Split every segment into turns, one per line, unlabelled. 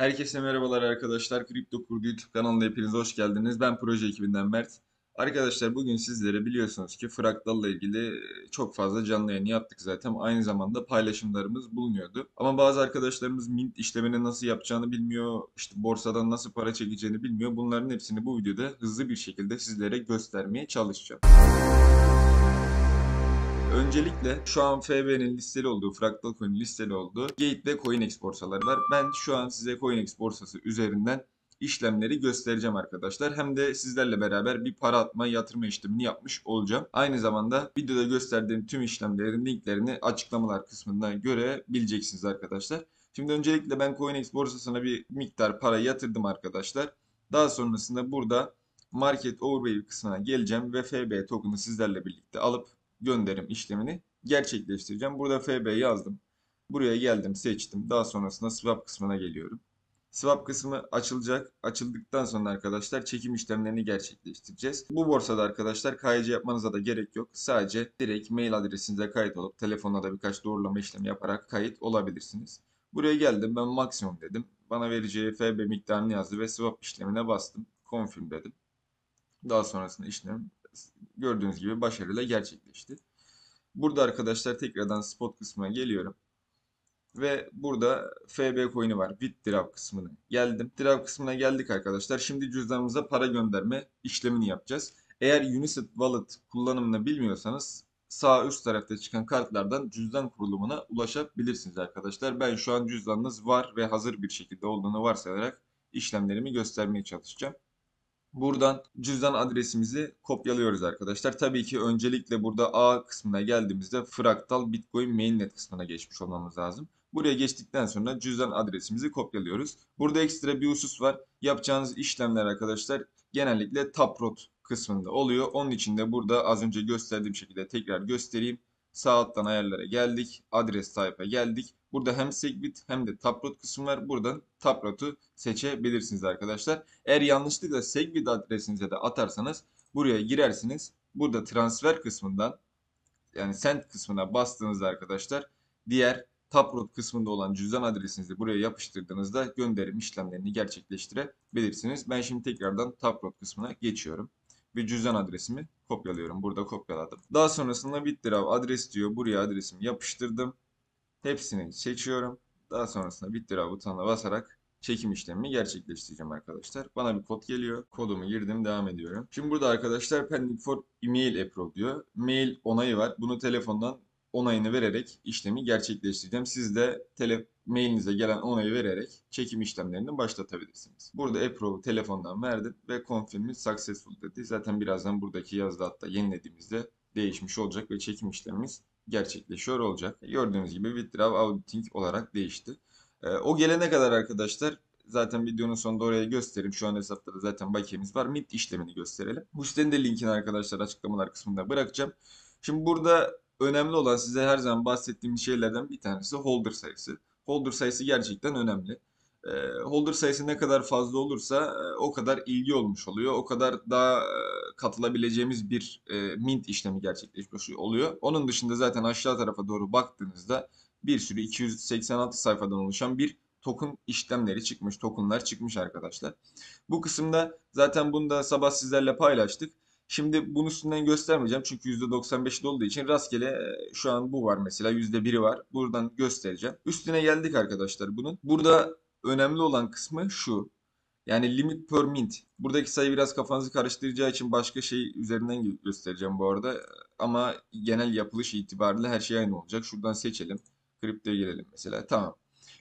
Herkese merhabalar arkadaşlar. Kripto Kurgu YouTube kanalına hepiniz hoş geldiniz. Ben proje ekibinden Mert. Arkadaşlar bugün sizlere biliyorsunuz ki Fraktal'la ilgili e, çok fazla canlı yayın yaptık zaten. Aynı zamanda paylaşımlarımız bulunuyordu. Ama bazı arkadaşlarımız mint işlemini nasıl yapacağını bilmiyor, işte borsadan nasıl para çekeceğini bilmiyor. Bunların hepsini bu videoda hızlı bir şekilde sizlere göstermeye çalışacağım. Öncelikle şu an FB'nin listeli olduğu, Fractal Coin listeli olduğu Gate ve CoinEx borsaları var. Ben şu an size CoinEx borsası üzerinden işlemleri göstereceğim arkadaşlar. Hem de sizlerle beraber bir para atma yatırma işlemini yapmış olacağım. Aynı zamanda videoda gösterdiğim tüm işlemlerin linklerini açıklamalar kısmından görebileceksiniz arkadaşlar. Şimdi öncelikle ben CoinEx borsasına bir miktar para yatırdım arkadaşlar. Daha sonrasında burada market overview kısmına geleceğim ve FB token'ı sizlerle birlikte alıp gönderim işlemini gerçekleştireceğim. Burada FB yazdım. Buraya geldim, seçtim. Daha sonrasında swap kısmına geliyorum. Swap kısmı açılacak. Açıldıktan sonra arkadaşlar çekim işlemlerini gerçekleştireceğiz. Bu borsada arkadaşlar KYC yapmanıza da gerek yok. Sadece direkt mail adresinize kayıt olup telefonla da birkaç doğrulama işlemi yaparak kayıt olabilirsiniz. Buraya geldim ben maksimum dedim. Bana vereceği FB miktarını yazdı ve swap işlemine bastım. Confirm dedim. Daha sonrasında işlem gördüğünüz gibi başarıyla gerçekleşti. Burada arkadaşlar tekrardan spot kısmına geliyorum. Ve burada FB coin'i var. BitDrop kısmına geldim. Drop kısmına geldik arkadaşlar. Şimdi cüzdanımıza para gönderme işlemini yapacağız. Eğer Unicef Wallet kullanımını bilmiyorsanız sağ üst tarafta çıkan kartlardan cüzdan kurulumuna ulaşabilirsiniz arkadaşlar. Ben şu an cüzdanınız var ve hazır bir şekilde olduğunu varsayarak işlemlerimi göstermeye çalışacağım. Buradan cüzdan adresimizi kopyalıyoruz arkadaşlar. Tabii ki öncelikle burada A kısmına geldiğimizde fraktal bitcoin mainnet kısmına geçmiş olmamız lazım. Buraya geçtikten sonra cüzdan adresimizi kopyalıyoruz. Burada ekstra bir husus var. Yapacağınız işlemler arkadaşlar genellikle taproot kısmında oluyor. Onun için de burada az önce gösterdiğim şekilde tekrar göstereyim. Sağ alttan ayarlara geldik. Adres type'a geldik. Burada hem Segwit hem de Taproot kısım var. Buradan Taproot'u seçebilirsiniz arkadaşlar. Eğer yanlışlıkla Segwit adresinize de atarsanız buraya girersiniz. Burada transfer kısmından yani send kısmına bastığınızda arkadaşlar diğer Taproot kısmında olan cüzdan adresinizi buraya yapıştırdığınızda gönderim işlemlerini gerçekleştirebilirsiniz. Ben şimdi tekrardan Taproot kısmına geçiyorum. Bir cüzdan adresimi kopyalıyorum. Burada kopyaladım. Daha sonrasında Bitdrive adres diyor. Buraya adresimi yapıştırdım. Hepsini seçiyorum. Daha sonrasında Bitdrive butonuna basarak çekim işlemimi gerçekleştireceğim arkadaşlar. Bana bir kod geliyor. Kodumu girdim devam ediyorum. Şimdi burada arkadaşlar pending for email approve diyor. Mail onayı var. Bunu telefondan onayını vererek işlemi gerçekleştireceğim. Siz de telefon mailinize gelen onayı vererek çekim işlemlerini başlatabilirsiniz. Burada approve'ı telefondan verdim ve confirm'i successful dedi. Zaten birazdan buradaki yazıda hatta yenilediğimizde değişmiş olacak ve çekim işlemimiz gerçekleşiyor olacak. Gördüğünüz gibi withdraw auditing olarak değişti. Ee, o gelene kadar arkadaşlar Zaten videonun sonunda oraya göstereyim. Şu an hesapta da zaten bakiyemiz var. Mint işlemini gösterelim. Bu sitenin de linkini arkadaşlar açıklamalar kısmında bırakacağım. Şimdi burada önemli olan size her zaman bahsettiğim şeylerden bir tanesi holder sayısı. Holder sayısı gerçekten önemli. E, holder sayısı ne kadar fazla olursa e, o kadar ilgi olmuş oluyor. O kadar daha e, katılabileceğimiz bir e, mint işlemi gerçekleşmiş oluyor. Onun dışında zaten aşağı tarafa doğru baktığınızda bir sürü 286 sayfadan oluşan bir token işlemleri çıkmış, tokenlar çıkmış arkadaşlar. Bu kısımda zaten bunu da sabah sizlerle paylaştık. Şimdi bunun üstünden göstermeyeceğim çünkü %95'de olduğu için rastgele e, şu an bu var mesela %1'i var. Buradan göstereceğim. Üstüne geldik arkadaşlar bunun. Burada önemli olan kısmı şu. Yani limit per mint. Buradaki sayı biraz kafanızı karıştıracağı için başka şey üzerinden göstereceğim bu arada. Ama genel yapılış itibariyle her şey aynı olacak. Şuradan seçelim. Kriptoya gelelim mesela. Tamam.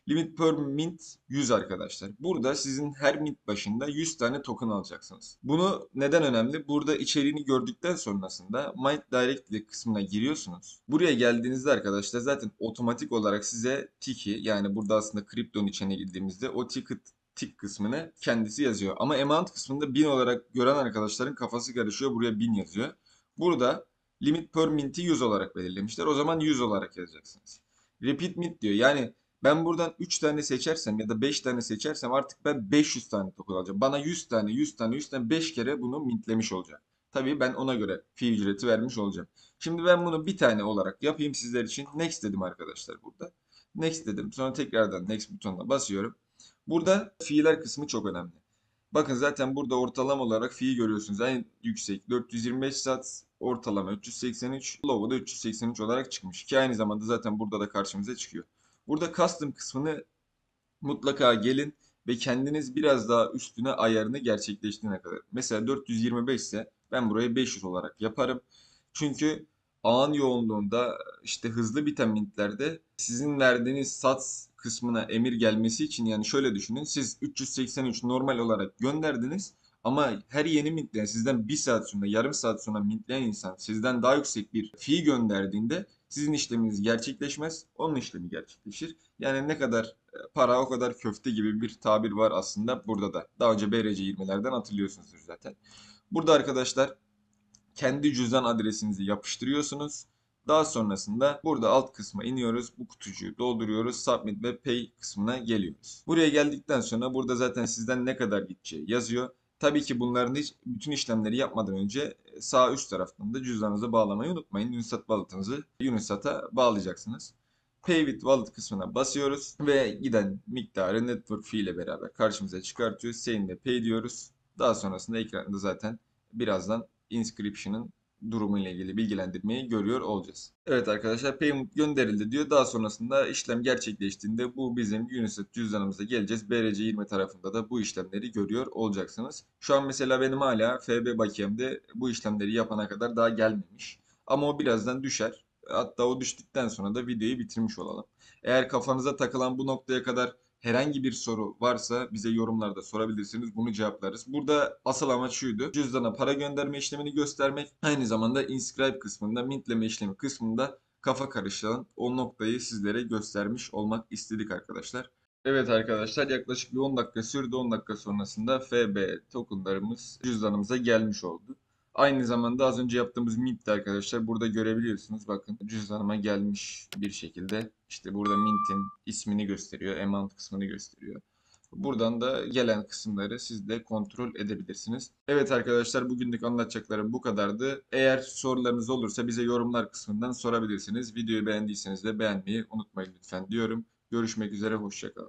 Limit per mint 100 arkadaşlar. Burada sizin her mint başında 100 tane token alacaksınız. Bunu neden önemli? Burada içeriğini gördükten sonrasında mint Direct kısmına giriyorsunuz. Buraya geldiğinizde arkadaşlar zaten otomatik olarak size tiki yani burada aslında kripton içine girdiğimizde o ticket tik kısmını kendisi yazıyor. Ama amount kısmında 1000 olarak gören arkadaşların kafası karışıyor. Buraya 1000 yazıyor. Burada limit per mint'i 100 olarak belirlemişler. O zaman 100 olarak yazacaksınız. Repeat mint diyor. Yani ben buradan 3 tane seçersem ya da 5 tane seçersem artık ben 500 tane token alacağım. Bana 100 tane, 100 tane, 100 tane 5 kere bunu mintlemiş olacağım. Tabii ben ona göre fee ücreti vermiş olacağım. Şimdi ben bunu bir tane olarak yapayım sizler için. Next dedim arkadaşlar burada. Next dedim. Sonra tekrardan next butonuna basıyorum. Burada fiiller kısmı çok önemli. Bakın zaten burada ortalama olarak fiil görüyorsunuz. En yüksek 425 sat ortalama 383 logo da 383 olarak çıkmış. Ki aynı zamanda zaten burada da karşımıza çıkıyor. Burada custom kısmını mutlaka gelin ve kendiniz biraz daha üstüne ayarını gerçekleştirene kadar. Mesela 425 ise ben burayı 500 olarak yaparım. Çünkü ağın yoğunluğunda işte hızlı biten mintlerde sizin verdiğiniz sats kısmına emir gelmesi için yani şöyle düşünün. Siz 383 normal olarak gönderdiniz. Ama her yeni mintleyen sizden bir saat sonra, yarım saat sonra mintleyen insan sizden daha yüksek bir fi gönderdiğinde sizin işleminiz gerçekleşmez, onun işlemi gerçekleşir. Yani ne kadar e, para o kadar köfte gibi bir tabir var aslında burada da. Daha önce BRC 20'lerden hatırlıyorsunuzdur zaten. Burada arkadaşlar kendi cüzdan adresinizi yapıştırıyorsunuz. Daha sonrasında burada alt kısma iniyoruz. Bu kutucuğu dolduruyoruz. Submit ve Pay kısmına geliyoruz. Buraya geldikten sonra burada zaten sizden ne kadar gideceği yazıyor. Tabii ki bunların hiç, bütün işlemleri yapmadan önce e, sağ üst taraftan da cüzdanınızı bağlamayı unutmayın. Unisat wallet'ınızı Unisat'a bağlayacaksınız. Pay with wallet kısmına basıyoruz ve giden miktarı network fee ile beraber karşımıza çıkartıyoruz. Sayın ve pay diyoruz. Daha sonrasında ekranda zaten birazdan inscription'ın durumu ile ilgili bilgilendirmeyi görüyor olacağız. Evet arkadaşlar payment gönderildi diyor. Daha sonrasında işlem gerçekleştiğinde bu bizim UNICEF cüzdanımıza geleceğiz. BRC20 tarafında da bu işlemleri görüyor olacaksınız. Şu an mesela benim hala FB bakiyemde bu işlemleri yapana kadar daha gelmemiş. Ama o birazdan düşer. Hatta o düştükten sonra da videoyu bitirmiş olalım. Eğer kafanıza takılan bu noktaya kadar Herhangi bir soru varsa bize yorumlarda sorabilirsiniz. Bunu cevaplarız. Burada asıl amaç şuydu. Cüzdana para gönderme işlemini göstermek. Aynı zamanda inscribe kısmında, mintleme işlemi kısmında kafa karıştıran o noktayı sizlere göstermiş olmak istedik arkadaşlar. Evet arkadaşlar yaklaşık bir 10 dakika sürdü. 10 dakika sonrasında FB tokenlarımız cüzdanımıza gelmiş oldu. Aynı zamanda az önce yaptığımız mint de arkadaşlar burada görebiliyorsunuz. Bakın cüzdanıma gelmiş bir şekilde. İşte burada mintin ismini gösteriyor. Amount kısmını gösteriyor. Buradan da gelen kısımları siz de kontrol edebilirsiniz. Evet arkadaşlar bugünlük anlatacaklarım bu kadardı. Eğer sorularınız olursa bize yorumlar kısmından sorabilirsiniz. Videoyu beğendiyseniz de beğenmeyi unutmayın lütfen diyorum. Görüşmek üzere hoşçakalın.